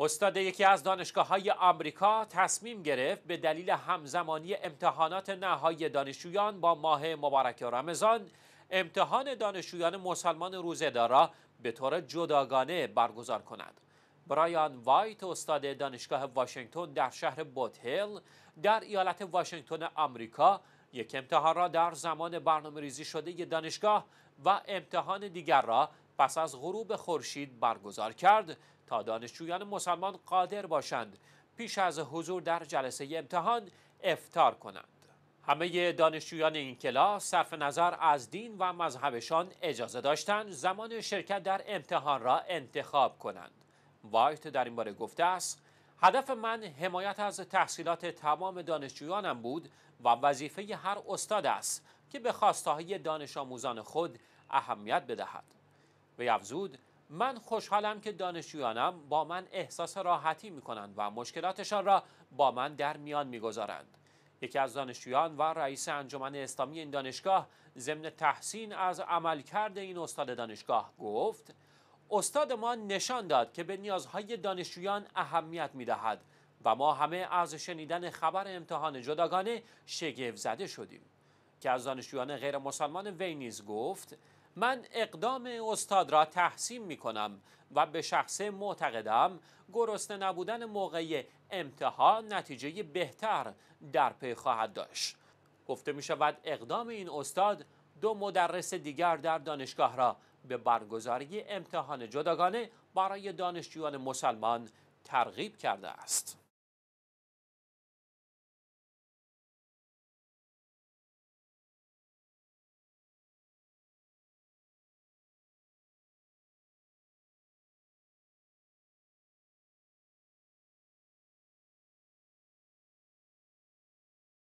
استاد یکی از دانشگاه های آمریکا تصمیم گرفت به دلیل همزمانی امتحانات نهایی دانشجویان با ماه مبارک رمضان امتحان دانشجویان مسلمان روزهدار به طور جداگانه برگزار کند برایان وایت استاد دانشگاه واشنگتن در شهر بوتهل در ایالت واشنگتن آمریکا یک امتحان را در زمان برنامه ریزی شده ی دانشگاه و امتحان دیگر را پس از غروب خورشید برگزار کرد تا دانشجویان مسلمان قادر باشند پیش از حضور در جلسه امتحان افتار کنند همه دانشجویان این کلاس صرف نظر از دین و مذهبشان اجازه داشتند زمان شرکت در امتحان را انتخاب کنند وایت در این باره گفته است هدف من حمایت از تحصیلات تمام دانشجویانم بود و وظیفه هر استاد است که به خواستهای دانش آموزان خود اهمیت بدهد. و افزود من خوشحالم که دانشجویانم با من احساس راحتی می کنند و مشکلاتشان را با من در میان می گذارند. یکی از دانشجویان و رئیس انجمن اسلامی این دانشگاه ضمن تحسین از عملکرد این استاد دانشگاه گفت استاد ما نشان داد که به نیازهای دانشجویان اهمیت می دهد و ما همه از شنیدن خبر امتحان جداگانه شگفت زده شدیم که از دانشجویان غیر مسلمان وینیز گفت من اقدام استاد را تحسین می کنم و به شخص معتقدم گرسنه نبودن موقع امتحان نتیجه بهتر در پی خواهد داشت گفته می شود اقدام این استاد دو مدرس دیگر در دانشگاه را به برگزاری امتحان جداگانه برای دانشجویان مسلمان ترغیب کرده است.